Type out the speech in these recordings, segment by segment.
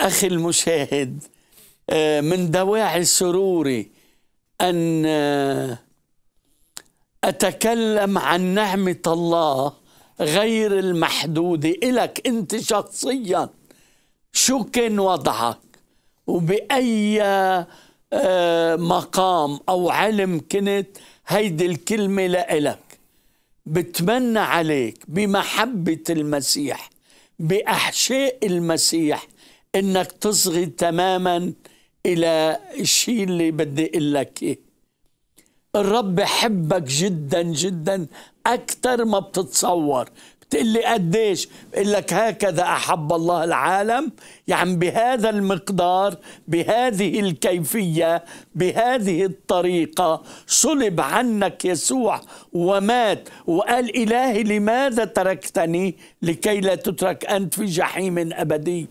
أخي المشاهد آه، من دواعي سروري أن آه، أتكلم عن نعمة الله غير المحدودة إلك أنت شخصيا شو كان وضعك وبأي آه، مقام أو علم كنت هيدي الكلمة لإلك بتمنى عليك بمحبة المسيح بأحشاء المسيح انك تصغي تماما الى الشيء اللي بدي اقول لك ايه الرب بحبك جدا جدا اكثر ما بتتصور بتقول لي قديش بقول لك هكذا احب الله العالم يعني بهذا المقدار بهذه الكيفيه بهذه الطريقه صلب عنك يسوع ومات وقال الهي لماذا تركتني لكي لا تترك انت في جحيم ابدي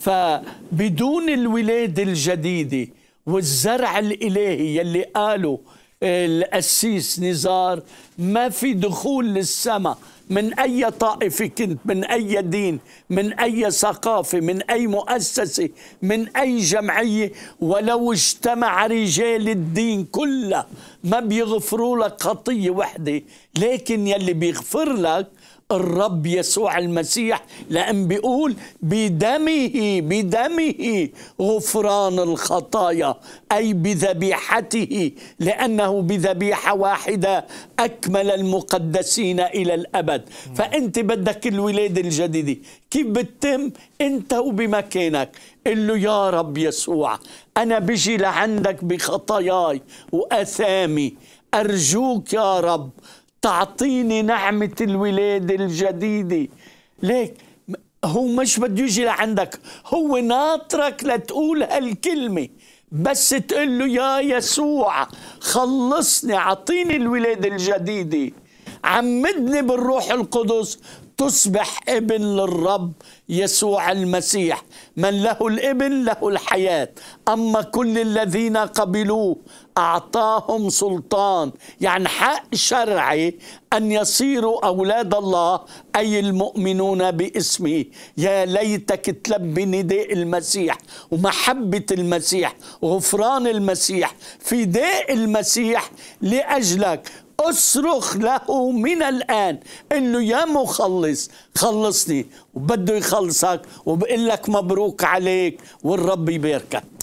فبدون الولاده الجديده والزرع الالهي يلي قالوا آه، القسيس نزار ما في دخول للسماء من اي طائفه كنت من اي دين من اي ثقافه من اي مؤسسه من اي جمعيه ولو اجتمع رجال الدين كلها ما بيغفروا لك خطيه وحده لكن يلي بيغفر لك الرب يسوع المسيح لأن بيقول بدمه بدمه غفران الخطايا أي بذبيحته لأنه بذبيحة واحدة أكمل المقدسين إلى الأبد فأنت بدك الولادة الجديدة كيف بتتم أنت وبمكانك قل له يا رب يسوع أنا بجي لعندك بخطاياي وأثامي أرجوك يا رب تعطيني نعمة الولادة الجديدة ليك هو مش بده يجي لعندك هو ناطرك لتقول هالكلمة بس تقول له يا يسوع خلصني عطيني الولادة الجديدة عمدني بالروح القدس تصبح ابن للرب يسوع المسيح من له الابن له الحياة أما كل الذين قبلوه أعطاهم سلطان يعني حق شرعي أن يصيروا أولاد الله أي المؤمنون باسمه يا ليتك تلبي نداء المسيح ومحبة المسيح وغفران المسيح فداء المسيح لأجلك اصرخ له من الآن انه يا مخلص خلصني وبده يخلصك وبقول لك مبروك عليك والرب يباركك